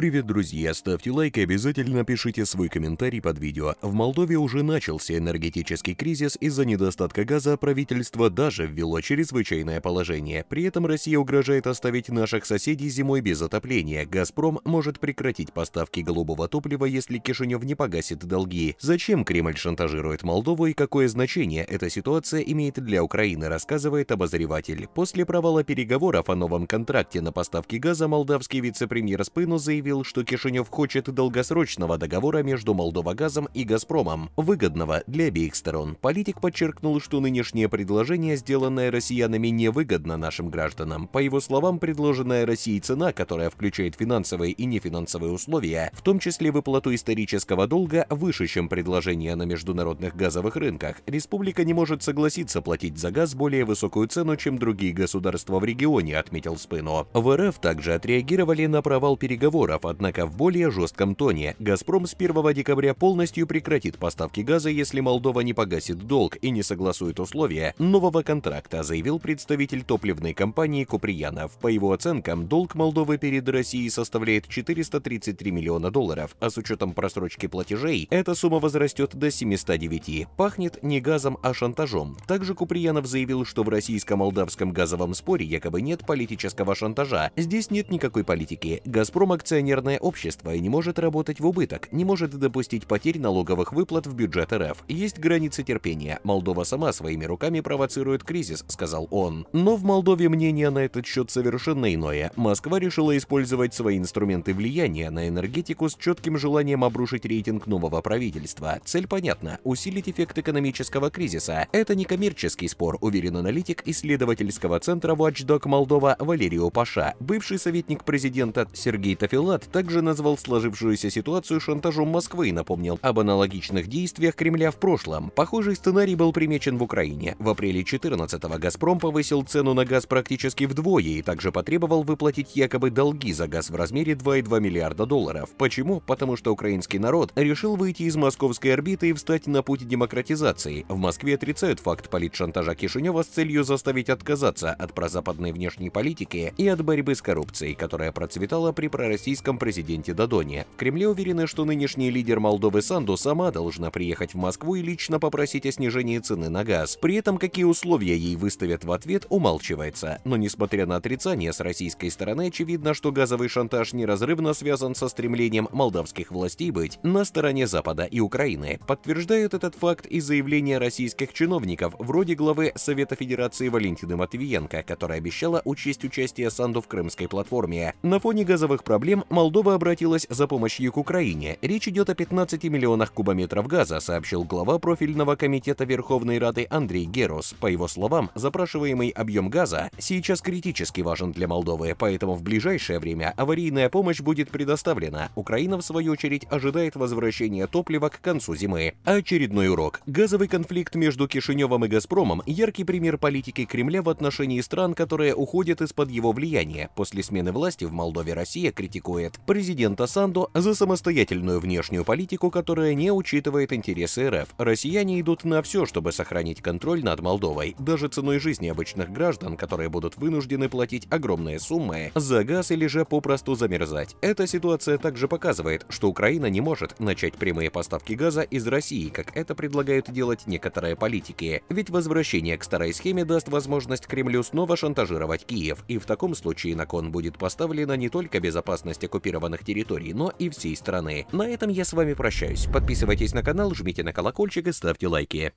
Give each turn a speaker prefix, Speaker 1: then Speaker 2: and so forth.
Speaker 1: Привет, друзья! Ставьте лайк и обязательно пишите свой комментарий под видео. В Молдове уже начался энергетический кризис из-за недостатка газа, а правительство даже ввело чрезвычайное положение. При этом Россия угрожает оставить наших соседей зимой без отопления. «Газпром» может прекратить поставки голубого топлива, если Кишинев не погасит долги. Зачем Кремль шантажирует Молдову и какое значение эта ситуация имеет для Украины, рассказывает обозреватель. После провала переговоров о новом контракте на поставки газа молдавский вице-премьер Спыну заявил, заявил, что Кишинев хочет долгосрочного договора между Молдовагазом и Газпромом, выгодного для обеих сторон. Политик подчеркнул, что нынешнее предложение, сделанное россиянами, невыгодно нашим гражданам. По его словам, предложенная России цена, которая включает финансовые и нефинансовые условия, в том числе выплату исторического долга, выше, чем предложение на международных газовых рынках. Республика не может согласиться платить за газ более высокую цену, чем другие государства в регионе, отметил Спыно. В РФ также отреагировали на провал переговоров долларов. Однако в более жестком тоне. «Газпром» с 1 декабря полностью прекратит поставки газа, если Молдова не погасит долг и не согласует условия нового контракта, заявил представитель топливной компании Куприянов. По его оценкам, долг Молдовы перед Россией составляет 433 миллиона долларов, а с учетом просрочки платежей эта сумма возрастет до 709. Пахнет не газом, а шантажом. Также Куприянов заявил, что в российско-молдавском газовом споре якобы нет политического шантажа. Здесь нет никакой политики. «Газпром» акция акционерное общество и не может работать в убыток, не может допустить потерь налоговых выплат в бюджет РФ. Есть границы терпения. Молдова сама своими руками провоцирует кризис, сказал он. Но в Молдове мнение на этот счет совершенно иное. Москва решила использовать свои инструменты влияния на энергетику с четким желанием обрушить рейтинг нового правительства. Цель понятна – усилить эффект экономического кризиса. Это не коммерческий спор, уверен аналитик исследовательского центра Watchdog Молдова Валерию Паша, бывший советник президента Сергей Тафилов Булат также назвал сложившуюся ситуацию шантажом Москвы и напомнил об аналогичных действиях Кремля в прошлом. Похожий сценарий был примечен в Украине. В апреле 14 го «Газпром» повысил цену на газ практически вдвое и также потребовал выплатить якобы долги за газ в размере 2,2 миллиарда долларов. Почему? Потому что украинский народ решил выйти из московской орбиты и встать на путь демократизации. В Москве отрицают факт политшантажа Кишинева с целью заставить отказаться от прозападной внешней политики и от борьбы с коррупцией, которая процветала при пророссийском российском президенте Дадоне. В Кремле уверены, что нынешний лидер Молдовы Санду сама должна приехать в Москву и лично попросить о снижении цены на газ. При этом какие условия ей выставят в ответ, умалчивается. Но несмотря на отрицание с российской стороны, очевидно, что газовый шантаж неразрывно связан со стремлением молдавских властей быть на стороне Запада и Украины. Подтверждают этот факт и заявления российских чиновников, вроде главы Совета Федерации Валентины Матвиенко, которая обещала учесть участие Санду в Крымской платформе. На фоне газовых проблем Молдова обратилась за помощью к Украине. Речь идет о 15 миллионах кубометров газа, сообщил глава профильного комитета Верховной Рады Андрей Герус. По его словам, запрашиваемый объем газа сейчас критически важен для Молдовы, поэтому в ближайшее время аварийная помощь будет предоставлена. Украина, в свою очередь, ожидает возвращения топлива к концу зимы. А очередной урок. Газовый конфликт между Кишиневым и Газпромом – яркий пример политики Кремля в отношении стран, которые уходят из-под его влияния. После смены власти в Молдове Россия критикует критикует президента Санду за самостоятельную внешнюю политику, которая не учитывает интересы РФ. Россияне идут на все, чтобы сохранить контроль над Молдовой, даже ценой жизни обычных граждан, которые будут вынуждены платить огромные суммы за газ или же попросту замерзать. Эта ситуация также показывает, что Украина не может начать прямые поставки газа из России, как это предлагают делать некоторые политики. Ведь возвращение к старой схеме даст возможность Кремлю снова шантажировать Киев, и в таком случае на кон будет поставлена не только безопасность оккупированных территорий, но и всей страны. На этом я с вами прощаюсь. Подписывайтесь на канал, жмите на колокольчик и ставьте лайки.